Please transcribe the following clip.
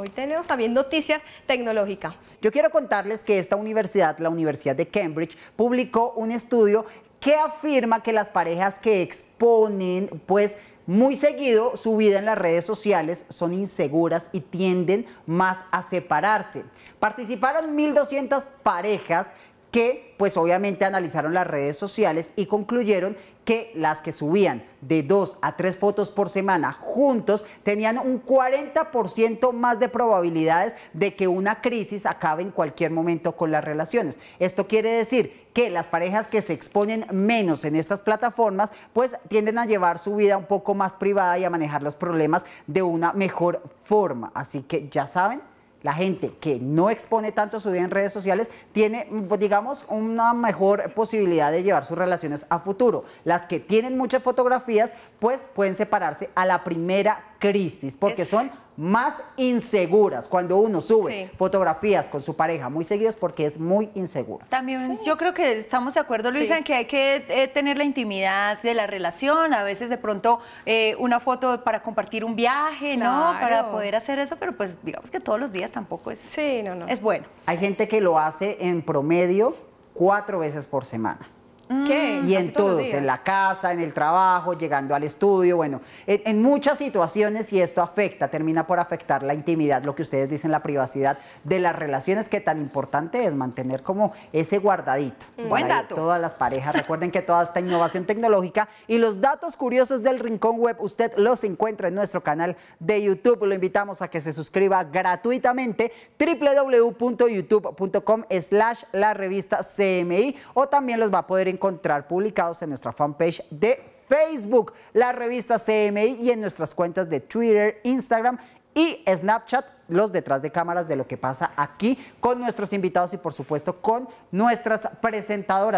Hoy tenemos también noticias tecnológicas. Yo quiero contarles que esta universidad, la Universidad de Cambridge, publicó un estudio que afirma que las parejas que exponen, pues, muy seguido su vida en las redes sociales son inseguras y tienden más a separarse. Participaron 1.200 parejas que pues obviamente analizaron las redes sociales y concluyeron que las que subían de dos a tres fotos por semana juntos tenían un 40% más de probabilidades de que una crisis acabe en cualquier momento con las relaciones. Esto quiere decir que las parejas que se exponen menos en estas plataformas pues tienden a llevar su vida un poco más privada y a manejar los problemas de una mejor forma. Así que ya saben, la gente que no expone tanto su vida en redes sociales tiene, pues, digamos, una mejor posibilidad de llevar sus relaciones a futuro. Las que tienen muchas fotografías, pues pueden separarse a la primera crisis, porque son más inseguras cuando uno sube fotografías con su pareja muy seguidos porque es muy inseguro. También yo creo que estamos de acuerdo, Luisa, en que hay que eh, tener la intimidad de la relación, a veces de pronto eh, una foto para compartir un viaje, ¿no? Para poder hacer eso, pero pues digamos que todos los días tampoco es, no, no. es bueno. Hay gente que lo hace en promedio cuatro veces por semana. Mm. Y en todos, en la casa, en el trabajo, llegando al estudio, bueno, en, muchas situaciones y esto afecta, termina por afectar la intimidad, lo que ustedes dicen, la privacidad de las relaciones, que tan importante es mantener como ese guardadito. Mm. Buen dato. Todas las parejas, recuerden que toda esta innovación tecnológica y los datos curiosos del Rincón Web, usted los encuentra en nuestro canal de YouTube, lo invitamos a que se suscriba gratuitamente www.youtube.com slash la revista CMI o también los va a poder encontrar encontrar publicados en nuestra fanpage de Facebook, la revista CMI y en nuestras cuentas de Twitter, Instagram y Snapchat, los detrás de cámaras de lo que pasa aquí con nuestros invitados y por supuesto con nuestras presentadoras.